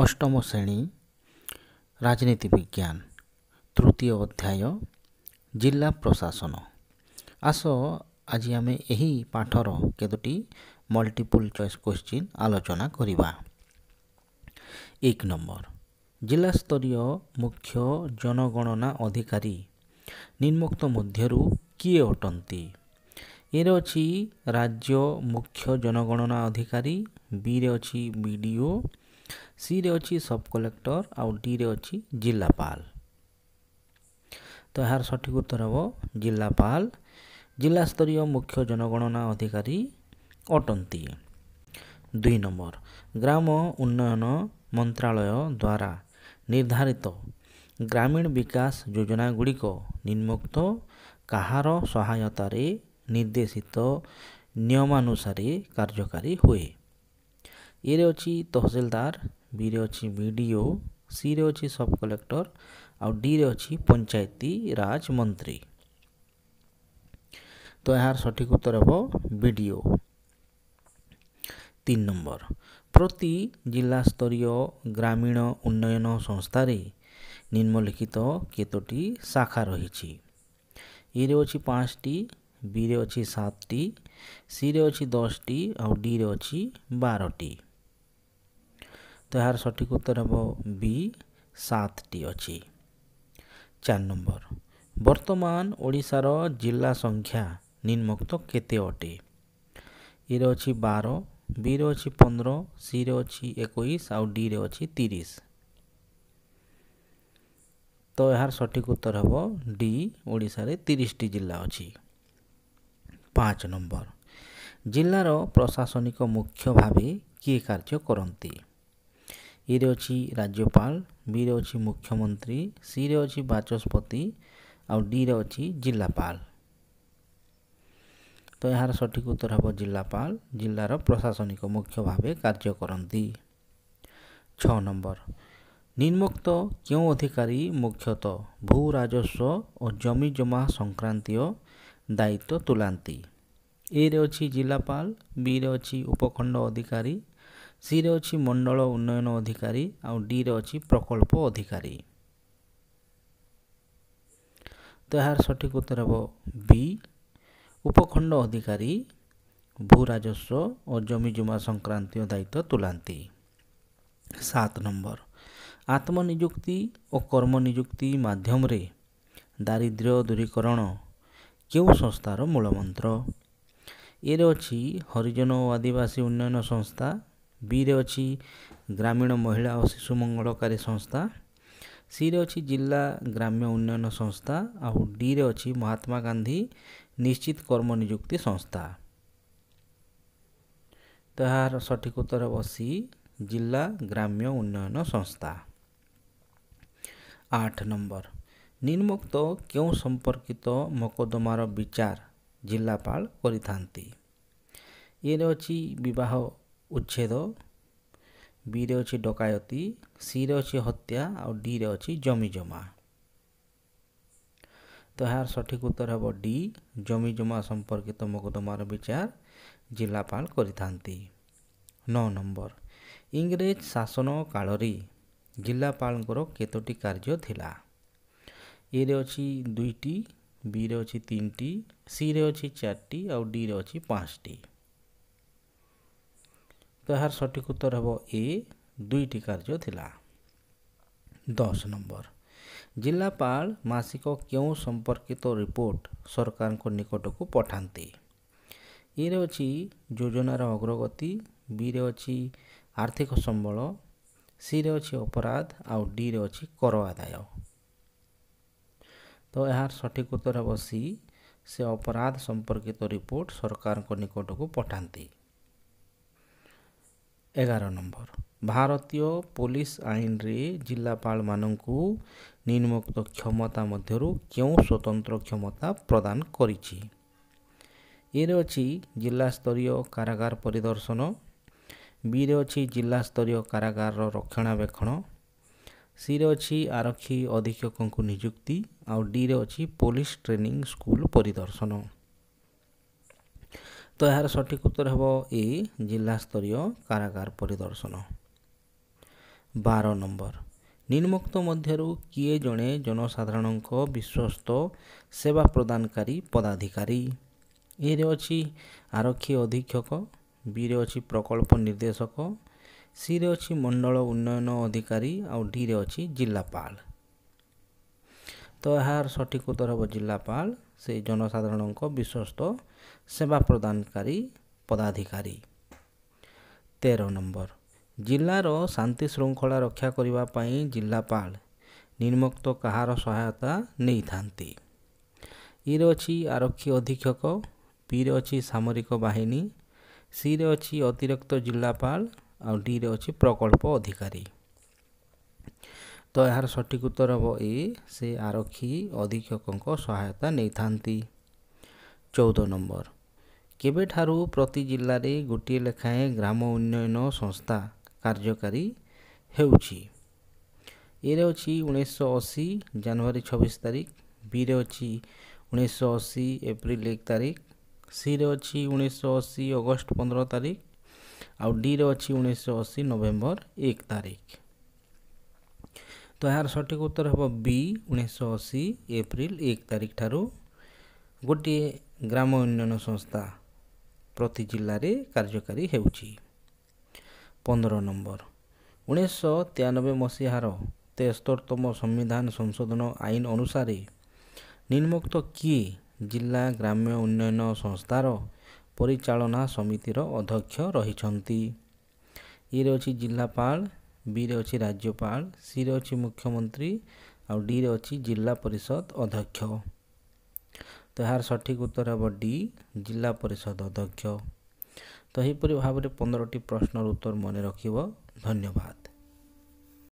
ଅଷ୍ଟମ ଶ୍ରେଣୀ ରାଜନୀତି ବିଜ୍ଞାନ ତୃତୀୟ ଅଧ୍ୟାୟ ଜିଲ୍ଲା ପ୍ରଶାସନ ଆସ ଆଜି ଆମେ ଏହି ପାଠର କେତୋଟି ମଲ୍ଟିପୁଲ ଚଏସ୍ କ୍ୱେଶ୍ଚିନ୍ ଆଲୋଚନା କରିବା ଏକ ନମ୍ବର ଜିଲ୍ଲାସ୍ତରୀୟ ମୁଖ୍ୟ ଜନଗଣନା ଅଧିକାରୀ ନିମ୍ନକ୍ତ ମଧ୍ୟରୁ କିଏ ଅଟନ୍ତି ଏରେ ଅଛି ରାଜ୍ୟ ମୁଖ୍ୟ ଜନଗଣନା ଅଧିକାରୀ ବିରେ ଅଛି ବି ଡ଼ି ଓ ସିରେ ଅଛି ସବ୍ କଲେକ୍ଟର ଆଉ ଡିରେ ଅଛି ଜିଲ୍ଲାପାଳ ତ ଏହାର ସଠିକ ଉତ୍ତର ହେବ ଜିଲ୍ଲାପାଳ ଜିଲ୍ଲାସ୍ତରୀୟ ମୁଖ୍ୟ ଜନଗଣନା ଅଧିକାରୀ ଅଟନ୍ତି ଦୁଇ ନମ୍ବର ଗ୍ରାମ ଉନ୍ନୟନ ମନ୍ତ୍ରାଳୟ ଦ୍ୱାରା ନିର୍ଦ୍ଧାରିତ ଗ୍ରାମୀଣ ବିକାଶ ଯୋଜନାଗୁଡ଼ିକ ନିମ୍ମକ୍ତ କାହାର ସହାୟତାରେ ନିର୍ଦ୍ଦେଶିତ ନିୟମାନୁସାରେ କାର୍ଯ୍ୟକାରୀ ହୁଏ ଇରେ ଅଛି ତହସିଲଦାର ବିରେ ଅଛି ବି ଡ଼ି ଓ ସିରେ ଅଛି ସବ୍ କଲେକ୍ଟର ଆଉ ଡିରେ ଅଛି ପଞ୍ଚାୟତି ରାଜ ମନ୍ତ୍ରୀ ତ ଏହାର ସଠିକ୍ ଉତ୍ତର ହେବ ବି ଡ଼ି ଓ ତିନି ନମ୍ବର ପ୍ରତି ଜିଲ୍ଲାସ୍ତରୀୟ ଗ୍ରାମୀଣ ଉନ୍ନୟନ ସଂସ୍ଥାରେ ନିମ୍ନଲିଖିତ କେତୋଟି ଶାଖା ରହିଛି ଇରେ ଅଛି ପାଞ୍ଚଟି ବିରେ ଅଛି ସାତଟି ସିରେ ଅଛି ଦଶଟି ଆଉ ଡିରେ ଅଛି ବାରଟି তো এর সঠিক উত্তর হব বি সাতটি অছি চার নম্বর বর্তমান ওড়িশার জেলা সংখ্যা নিম্নোক্ত কেতে অটে ইরে অছি বার বিরে অছি পনেরো সিরে অছি একুশ আউ ডিরে অছি তিরিশ তো এর সঠিক উত্তর হব ডি ওড়িশার তিরিশটি জেলা অছি পাঁচ নম্বর ଜିଲ୍ଲାର ପ୍ରଶାସନିକ ମୁଖ୍ୟ ଭାବେ କିଏ କାର୍ଯ୍ୟ କରନ୍ତି ଇରେ ଅଛି ରାଜ୍ୟପାଳ ବିରେ ଅଛି ମୁଖ୍ୟମନ୍ତ୍ରୀ ସିରେ ଅଛି ବାଚସ୍ପତି ଆଉ ଡିରେ ଅଛି ଜିଲ୍ଲାପାଳ ତ ଏହାର ସଠିକ୍ ଉତ୍ତର ହେବ ଜିଲ୍ଲାପାଳ ଜିଲ୍ଲାର ପ୍ରଶାସନିକ ମୁଖ୍ୟ ଭାବେ କାର୍ଯ୍ୟ କରନ୍ତି ଛଅ ନମ୍ବର ନିମ୍ନୋକ୍ତ କେଉଁ ଅଧିକାରୀ ମୁଖ୍ୟତଃ ଭୂ ରାଜସ୍ୱ ଓ ଜମିଜମା ସଂକ୍ରାନ୍ତୀୟ ଦାୟିତ୍ୱ ତୁଲାନ୍ତି ଏରେ ଅଛି ଜିଲ୍ଲାପାଳ ବିରେ ଅଛି ଉପଖଣ୍ଡ ଅଧିକାରୀ ସିରେ ଅଛି ମଣ୍ଡଳ ଉନ୍ନୟନ ଅଧିକାରୀ ଆଉ ଡିରେ ଅଛି ପ୍ରକଳ୍ପ ଅଧିକାରୀ ତ ଏହାର ସଠିକ ଉତ୍ତର ହେବ ବି ଉପଖଣ୍ଡ ଅଧିକାରୀ ଭୂ ରାଜସ୍ୱ ଓ ଜମିଜୁମା ସଂକ୍ରାନ୍ତୀୟ ଦାୟିତ୍ୱ ତୁଲାନ୍ତି ସାତ ନମ୍ବର ଆତ୍ମନିଯୁକ୍ତି ଓ କର୍ମନିଯୁକ୍ତି ମାଧ୍ୟମରେ ଦାରିଦ୍ର୍ୟ ଦୂରୀକରଣ କେଉଁ ସଂସ୍ଥାର ମୂଳମନ୍ତ୍ର ଏରେ ଅଛି ହରିଜନ ଓ ଆଦିବାସୀ ଉନ୍ନୟନ ସଂସ୍ଥା ବିରେ ଅଛି ଗ୍ରାମୀଣ ମହିଳା ଓ ଶିଶୁ ମଙ୍ଗଳକାରୀ ସଂସ୍ଥା ସିରେ ଅଛି ଜିଲ୍ଲା ଗ୍ରାମ୍ୟ ଉନ୍ନୟନ ସଂସ୍ଥା ଆଉ ଡିରେ ଅଛି ମହାତ୍ମା ଗାନ୍ଧୀ ନିଶ୍ଚିତ କର୍ମ ନିଯୁକ୍ତି ସଂସ୍ଥା ତାହାର ସଠିକ ଉତ୍ତର ହେବ ସି ଜିଲ୍ଲା ଗ୍ରାମ୍ୟ ଉନ୍ନୟନ ସଂସ୍ଥା ଆଠ ନମ୍ବର ନିମ୍ନୋକ୍ତ କେଉଁ ସମ୍ପର୍କିତ ମକଦ୍ଦମାର ବିଚାର ଜିଲ୍ଲାପାଳ କରିଥାନ୍ତି ଇଏରେ ଅଛି ବିବାହ ଉଚ୍ଛେଦ ବିରେ ଅଛି ଡକାୟତି ସିରେ ଅଛି ହତ୍ୟା ଆଉ ଡିରେ ଅଛି ଜମିଜମା ତ ଏହାର ସଠିକ୍ ଉତ୍ତର ହେବ ଡି ଜମିଜମା ସମ୍ପର୍କିତ ମକଦ୍ଦମାର ବିଚାର ଜିଲ୍ଲାପାଳ କରିଥାନ୍ତି ନଅ ନମ୍ବର ଇଂରେଜ ଶାସନ କାଳରେ ଜିଲ୍ଲାପାଳଙ୍କର କେତୋଟି କାର୍ଯ୍ୟ ଥିଲା ଏରେ ଅଛି ଦୁଇଟି ବିରେ ଅଛି ତିନିଟି ସିରେ ଅଛି ଚାରିଟି ଆଉ ଡିରେ ଅଛି ପାଞ୍ଚଟି ତ ଏହାର ସଠିକ ଉତ୍ତର ହେବ ଏ ଦୁଇଟି କାର୍ଯ୍ୟ ଥିଲା ଦଶ ନମ୍ବର ଜିଲ୍ଲାପାଳ ମାସିକ କେଉଁ ସମ୍ପର୍କିତ ରିପୋର୍ଟ ସରକାରଙ୍କ ନିକଟକୁ ପଠାନ୍ତି ଏରେ ଅଛି ଯୋଜନାର ଅଗ୍ରଗତି ବିରେ ଅଛି ଆର୍ଥିକ ସମ୍ବଳ ସିରେ ଅଛି ଅପରାଧ ଆଉ ଡିରେ ଅଛି କର ଆଦାୟ ତ ଏହାର ସଠିକ ଉତ୍ତର ହେବ ସି ସେ ଅପରାଧ ସମ୍ପର୍କିତ ରିପୋର୍ଟ ସରକାରଙ୍କ ନିକଟକୁ ପଠାନ୍ତି ଏଗାର ନମ୍ବର ଭାରତୀୟ ପୋଲିସ ଆଇନରେ ଜିଲ୍ଲାପାଳମାନଙ୍କୁ ନିମ୍ନୋକ୍ତ କ୍ଷମତା ମଧ୍ୟରୁ କେଉଁ ସ୍ୱତନ୍ତ୍ର କ୍ଷମତା ପ୍ରଦାନ କରିଛି ଏରେ ଅଛି ଜିଲ୍ଲାସ୍ତରୀୟ କାରାଗାର ପରିଦର୍ଶନ ବିରେ ଅଛି ଜିଲ୍ଲାସ୍ତରୀୟ କାରାଗାରର ରକ୍ଷଣାବେକ୍ଷଣ ସିରେ ଅଛି ଆରକ୍ଷୀ ଅଧୀକ୍ଷକଙ୍କୁ ନିଯୁକ୍ତି ଆଉ ଡିରେ ଅଛି ପୋଲିସ ଟ୍ରେନିଂ ସ୍କୁଲ ପରିଦର୍ଶନ ତ ଏହାର ସଠିକ୍ ଉତ୍ତର ହେବ ଏ ଜିଲ୍ଲାସ୍ତରୀୟ କାରାଗାର ପରିଦର୍ଶନ ବାର ନମ୍ବର ନିମ୍ନୋକ୍ତ ମଧ୍ୟରୁ କିଏ ଜଣେ ଜନସାଧାରଣଙ୍କ ବିଶ୍ୱସ୍ତ ସେବା ପ୍ରଦାନକାରୀ ପଦାଧିକାରୀ ଏରେ ଅଛି ଆରକ୍ଷୀ ଅଧୀକ୍ଷକ ବିରେ ଅଛି ପ୍ରକଳ୍ପ ନିର୍ଦ୍ଦେଶକ ସିରେ ଅଛି ମଣ୍ଡଳ ଉନ୍ନୟନ ଅଧିକାରୀ ଆଉ ଡିରେ ଅଛି ଜିଲ୍ଲାପାଳ ତ ଏହାର ସଠିକ୍ ଉତ୍ତର ହେବ ଜିଲ୍ଲାପାଳ ସେ ଜନସାଧାରଣଙ୍କ ବିଶ୍ୱସ୍ତ ସେବା ପ୍ରଦାନକାରୀ ପଦାଧିକାରୀ ତେର ନମ୍ବର ଜିଲ୍ଲାର ଶାନ୍ତି ଶୃଙ୍ଖଳା ରକ୍ଷା କରିବା ପାଇଁ ଜିଲ୍ଲାପାଳ ନିମକ୍ତ କାହାର ସହାୟତା ନେଇଥାନ୍ତି ଇରେ ଅଛି ଆରକ୍ଷୀ ଅଧୀକ୍ଷକ ବିରେ ଅଛି ସାମରିକ ବାହିନୀ ସିରେ ଅଛି ଅତିରିକ୍ତ ଜିଲ୍ଲାପାଳ ଆଉ ଡିରେ ଅଛି ପ୍ରକଳ୍ପ ଅଧିକାରୀ ତ ଏହାର ସଠିକ ଉତ୍ତର ହେବ ଏ ସେ ଆରକ୍ଷୀ ଅଧୀକ୍ଷକଙ୍କ ସହାୟତା ନେଇଥାନ୍ତି ଚଉଦ ନମ୍ବର କେବେଠାରୁ ପ୍ରତି ଜିଲ୍ଲାରେ ଗୋଟିଏ ଲେଖାଏଁ ଗ୍ରାମ ଉନ୍ନୟନ ସଂସ୍ଥା କାର୍ଯ୍ୟକାରୀ ହେଉଛି ଏରେ ଅଛି ଉଣେଇଶହ ଅଶୀ ଜାନୁଆରୀ ଛବିଶ ତାରିଖ ବିରେ ଅଛି ଉଣେଇଶହ ଅଶୀ ଏପ୍ରିଲ ଏକ ତାରିଖ ସିରେ ଅଛି ଉଣେଇଶହ ଅଶୀ ଅଗଷ୍ଟ ପନ୍ଦର ତାରିଖ ଆଉ ଡିରେ ଅଛି ଉଣେଇଶହ ଅଶୀ ନଭେମ୍ବର ଏକ ତାରିଖ ତ ଏହାର ସଠିକ୍ ଉତ୍ତର ହେବ ବି ଉଣେଇଶହ ଅଶୀ ଏପ୍ରିଲ ଏକ ତାରିଖ ଠାରୁ ଗୋଟିଏ ଗ୍ରାମ ଉନ୍ନୟନ ସଂସ୍ଥା ପ୍ରତି ଜିଲ୍ଲାରେ କାର୍ଯ୍ୟକାରୀ ହେଉଛି ପନ୍ଦର ନମ୍ବର ଉଣେଇଶହ ତେୟାନବେ ମସିହାର ତେସ୍ତରତମ ସମ୍ବିଧାନ ସଂଶୋଧନ ଆଇନ ଅନୁସାରେ ନିମ୍ନକ୍ତ କିଏ ଜିଲ୍ଲା ଗ୍ରାମ୍ୟ ଉନ୍ନୟନ ସଂସ୍ଥାର ପରିଚାଳନା ସମିତିର ଅଧ୍ୟକ୍ଷ ରହିଛନ୍ତି ଇରେ ଅଛି ଜିଲ୍ଲାପାଳ ବିରେ ଅଛି ରାଜ୍ୟପାଳ ସିରେ ଅଛି ମୁଖ୍ୟମନ୍ତ୍ରୀ ଆଉ ଡିରେ ଅଛି ଜିଲ୍ଲା ପରିଷଦ ଅଧ୍ୟକ୍ଷ ତ ଏହାର ସଠିକ୍ ଉତ୍ତର ହେବ ଡି ଜିଲ୍ଲା ପରିଷଦ ଅଧ୍ୟକ୍ଷ ତ ଏହିପରି ଭାବରେ ପନ୍ଦରଟି ପ୍ରଶ୍ନର ଉତ୍ତର ମନେ ରଖିବ ଧନ୍ୟବାଦ